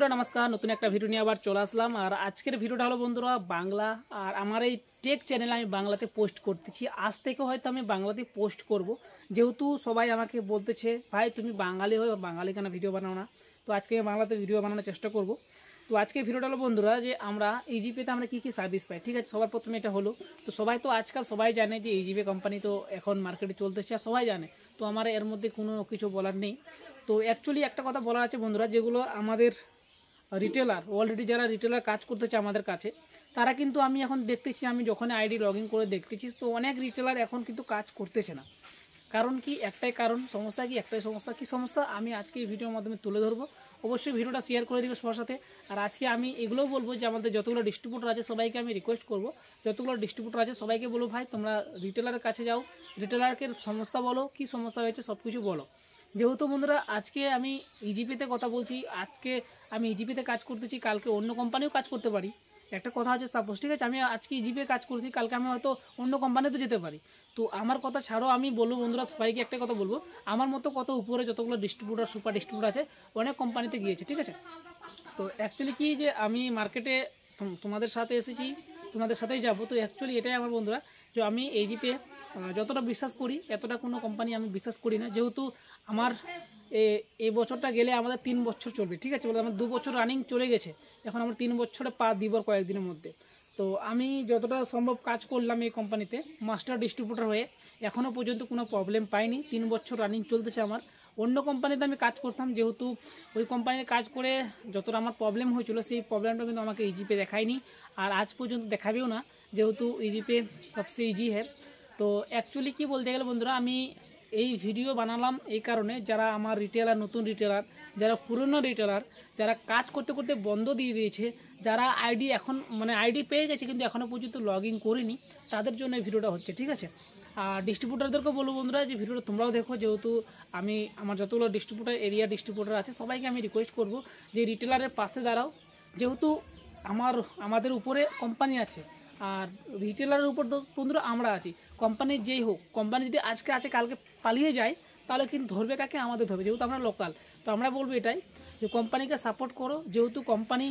বন্ধুরা নমস্কার নতুন একটা ভিডিও নিয়ে আবার চলে আসলাম আর আজকের ভিডিওটা হলো বন্ধুরা বাংলা আর আমার এই টেক চ্যানেলে আমি বাংলাতে পোস্ট করতেছি আজ থেকে হয়তো আমি বাংলাতে পোস্ট করব যেহেতু সবাই আমাকে বলতেছে ভাই তুমি বাঙালি হয়ে বাঙালি কেন ভিডিও বানাও না তো আজকে বাংলাতে ভিডিও বানানোর চেষ্টা করব তো আজকে ভিডিওটা হলো বন্ধুরা যে আমরা ইজিপেতে আমরা কী কী সার্ভিস পাই ঠিক আছে সবার প্রথমে এটা হলো তো সবাই তো আজকাল সবাই জানে যে ইজিপে কোম্পানি তো এখন মার্কেটে চলতেছে আর সবাই জানে তো আমার এর মধ্যে কোনো কিছু বলার নেই তো অ্যাকচুয়ালি একটা কথা বলার আছে বন্ধুরা যেগুলো আমাদের রিটেলার অলরেডি যারা রিটেলার কাজ করতেছে আমাদের কাছে তারা কিন্তু আমি এখন দেখতেছি আমি যখন আইডি লগ করে দেখতেছি তো অনেক রিটেলার এখন কিন্তু কাজ করতেছে না কারণ কি একটাই কারণ সমস্যা কি একটাই সমস্যা কি সমস্যা আমি আজকে এই ভিডিওর মাধ্যমে তুলে ধরবো অবশ্যই ভিডিওটা শেয়ার করে দিবে সবার সাথে আর আজকে আমি এগুলোও বলবো যে আমাদের যতগুলো ডিস্ট্রিবিউটার আছে সবাইকে আমি রিকোয়েস্ট করবো যতগুলো ডিস্ট্রিবিউটার আছে সবাইকে বলবো ভাই তোমরা রিটেলারের কাছে যাও রিটেলারকে সমস্যা বলো কি সমস্যা হয়েছে সব কিছু বলো যেহেতু বন্ধুরা আজকে আমি ইজিপিতে e কথা বলছি আজকে আমি ইজিপিতে e কাজ করতেছি কালকে অন্য কোম্পানিও কাজ করতে পারি একটা কথা হচ্ছে সাপোজ ঠিক আছে আমি আজকে ইজিপে e কাজ করছি কালকে আমি হয়তো অন্য কোম্পানিতে যেতে পারি তো আমার কথা ছাড়াও আমি বলবো বন্ধুরা সবাইকে একটা কথা বলবো আমার মতো কত উপরে যতগুলো ডিস্ট্রিবিউটার সুপার ডিস্ট্রিবিউটার আছে অনেক কোম্পানিতে গিয়েছে ঠিক আছে তো অ্যাকচুয়ালি কি যে আমি মার্কেটে তোমাদের সাথে এসেছি তোমাদের সাথেই যাব তো অ্যাকচুয়ালি এটাই আমার বন্ধুরা যে আমি এই জিপে যতটা বিশ্বাস করি এতটা কোনো কোম্পানি আমি বিশ্বাস করি না যেহেতু আমার এই বছরটা গেলে আমাদের তিন বছর চলবে ঠিক আছে বলে আমার দু বছর রানিং চলে গেছে এখন আমার তিন বছরে পা দিবর কয়েকদিনের মধ্যে তো আমি যতটা সম্ভব কাজ করলাম এই কোম্পানিতে মাস্টার ডিস্ট্রিবিউটার হয়ে এখনও পর্যন্ত কোনো প্রবলেম পাইনি তিন বছর রানিং চলতেছে আমার অন্য কোম্পানিতে আমি কাজ করতাম যেহেতু ওই কোম্পানিতে কাজ করে যতটা আমার প্রবলেম হয়েছিল সেই প্রবলেমটা কিন্তু আমাকে ইজিপে দেখায়নি আর আজ পর্যন্ত দেখাবেও না যেহেতু ইজিপে সবচেয়ে ইজি হ্যাঁ তো অ্যাকচুয়ালি কি বলতে গেলে বন্ধুরা আমি এই ভিডিও বানালাম এই কারণে যারা আমার রিটেলার নতুন রিটেলার যারা পুরনো রিটেলার যারা কাজ করতে করতে বন্ধ দিয়ে দিয়েছে যারা আইডি এখন মানে আইডি পেয়ে গেছে কিন্তু এখনও পর্যন্ত লগ ইন করেনি তাদের জন্য এই ভিডিওটা হচ্ছে ঠিক আছে আর ডিস্ট্রিবিউটারদেরকেও বলবো বন্ধুরা যে ভিডিওটা তোমরাও দেখো যেহেতু আমি আমার যতগুলো ডিস্ট্রিবিউটার এরিয়া ডিস্ট্রিবিউটার আছে সবাইকে আমি রিকোয়েস্ট করব যে রিটেলারের পাশে দাঁড়াও যেহেতু আমার আমাদের উপরে কোম্পানি আছে আর রিটেলারের উপর বন্ধুরা আমরা আছি কোম্পানি যেই হোক কোম্পানি যদি আজকে আছে কালকে পালিয়ে যায় তাহলে কিন্তু ধরবে কাকে আমাদের ধরবে যেহেতু আমরা লোকাল তো আমরা বলবো এটাই যে কোম্পানিকে সাপোর্ট করো যেহেতু কোম্পানি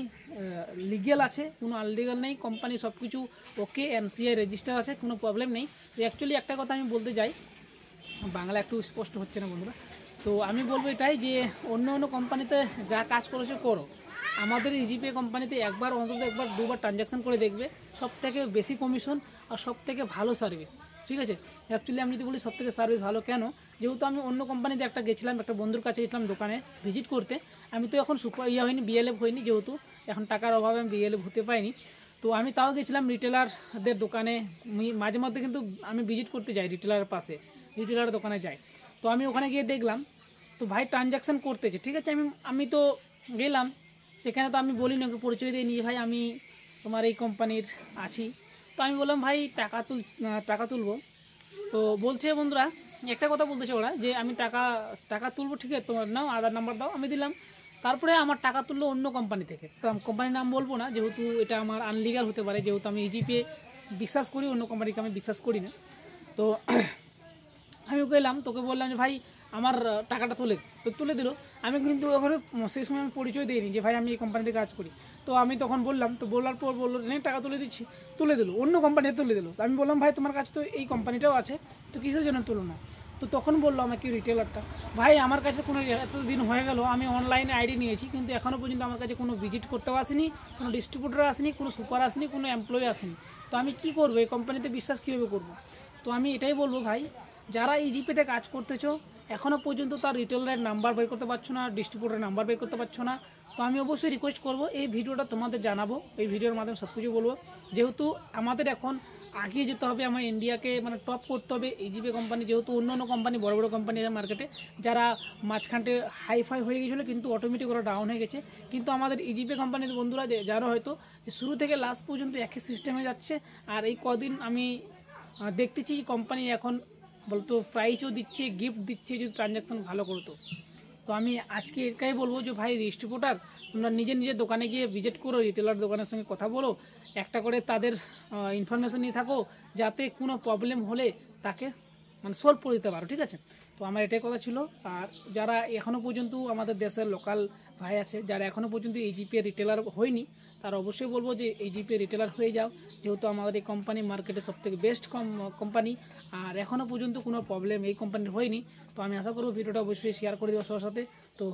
লিগেল আছে কোনো আনলিগাল নেই কোম্পানি সব কিছু ওকে এমসিআই রেজিস্টার আছে কোনো প্রবলেম নেই তো অ্যাকচুয়ালি একটা কথা আমি বলতে চাই বাংলা একটু স্পষ্ট হচ্ছে না বন্ধুরা তো আমি বলবো এটাই যে অন্য অন্য কোম্পানিতে যা কাজ করেছে করো আমাদের ইজিপে e কোম্পানিতে একবার অন্তত একবার দুবার ট্রানজাকশান করে দেখবে সব থেকে বেশি কমিশন আর সব থেকে ভালো সার্ভিস ঠিক আছে অ্যাকচুয়ালি আমি যদি বলি সব থেকে সার্ভিস ভালো কেন যেহেতু আমি অন্য কোম্পানিতে একটা গেছিলাম একটা বন্ধুর কাছে গেছিলাম দোকানে ভিজিট করতে আমি তো এখন সুপার ইয়ে হয়নি বিএলএফ হয়নি যেহেতু এখন টাকার অভাবে আমি বিএলএফ হতে পাইনি তো আমি তাও গেছিলাম রিটেলারদের দোকানে মাঝে মধ্যে কিন্তু আমি ভিজিট করতে যাই রিটেলারের পাশে রিটেলার দোকানে যাই তো আমি ওখানে গিয়ে দেখলাম তো ভাই ট্রানজাকশান করতেছে ঠিক আছে আমি আমি তো গেলাম সেখানে তো আমি বলি না ওকে পরিচয় দিয়ে নিয়ে ভাই আমি তোমার এই কোম্পানির আছি তো আমি বললাম ভাই টাকা তুল টাকা তুলবো তো বলছে বন্ধুরা একটা কথা বলতেছে ওরা যে আমি টাকা টাকা তুলবো ঠিক আছে তোমার নাও আধার নাম্বার দাও আমি দিলাম তারপরে আমার টাকা তুললো অন্য কোম্পানি থেকে তো কোম্পানির নাম বলবো না যেহেতু এটা আমার আনলিগাল হতে পারে যেহেতু আমি ইজিপে বিশ্বাস করি অন্য কোম্পানিকে আমি বিশ্বাস করি না তো আমি ওকে এলাম তোকে বললাম যে ভাই আমার টাকাটা তুলে তো তুলে দিল আমি কিন্তু ওখানে সেই সময় আমি পরিচয় দিইনি যে ভাই আমি এই কোম্পানিতে কাজ করি তো আমি তখন বললাম তো বলার পর বললো নেই টাকা তুলে দিচ্ছি তুলে দিল অন্য কোম্পানিতে তুলে দিল আমি বললাম ভাই তোমার কাছে তো এই কোম্পানিটাও আছে তো কিসের জন্য তুলো না তো তখন বললো আমাকে রিটেলারটা ভাই আমার কাছে কোনো এত দিন হয়ে গেল আমি অনলাইনে আইডি নিয়েছি কিন্তু এখনও পর্যন্ত আমার কাছে কোনো ভিজিট করতেও আসেনি কোনো ডিস্ট্রিবিউটার আসেনি কোনো সুপার আসেনি কোনো এমপ্লয়ি আসেনি তো আমি কি করবো এই কোম্পানিতে বিশ্বাস কীভাবে করবো তো আমি এটাই বলবো ভাই যারা এই কাজ করতেছো এখনও পর্যন্ত তার রিটেলারের নাম্বার বের করতে পারছো না ডিস্ট্রিবিউটারের নাম্বার বের করতে পারছো না তো আমি অবশ্যই রিকোয়েস্ট করব এই ভিডিওটা তোমাদের জানাবো এই ভিডিওর মাধ্যমে সব কিছু বলবো যেহেতু আমাদের এখন আগিয়ে যেতে হবে আমার ইন্ডিয়াকে মানে টপ করতে হবে এইজিপি কোম্পানি যেহেতু অন্য অন্য কোম্পানি বড় বড় কোম্পানি আছে মার্কেটে যারা মাঝখানটে হাইফাই হয়ে গেছিলো কিন্তু অটোমেটিক ওরা ডাউন হয়ে গেছে কিন্তু আমাদের ইজিপি কোম্পানির বন্ধুরা যারা হয়তো শুরু থেকে লাস্ট পর্যন্ত একই সিস্টেমে যাচ্ছে আর এই কদিন আমি দেখতেছি কোম্পানি এখন বলতো প্রাইজও দিচ্ছে গিফট দিচ্ছে যদি ট্রানজ্যাকশন ভালো করতো তো আমি আজকে এটাই বলবো যে ভাই ডিস্ট্রিবিউটার তোমরা নিজে নিজে দোকানে গিয়ে ভিজিট করো রিটেলার দোকানের সঙ্গে কথা বলো একটা করে তাদের ইনফরমেশন নিয়ে থাকো যাতে কোনো প্রবলেম হলে তাকে মানে সলভ করে দিতে পারো ঠিক আছে তো আমার এটাই কথা ছিল আর যারা এখনও পর্যন্ত আমাদের দেশের লোকাল ভাই আছে যারা এখনও পর্যন্ত এই জিপিএ রিটেলার হয়নি তারা অবশ্যই বলবো যে এই জিপিএ রিটেলার হয়ে যাও যেহেতু আমাদের এই কোম্পানি মার্কেটে সবথেকে বেস্ট কোম্পানি আর এখনও পর্যন্ত কোনো প্রবলেম এই কোম্পানির হয়নি তো আমি আশা করবো ভিডিওটা অবশ্যই শেয়ার করে দেবো সবার সাথে তো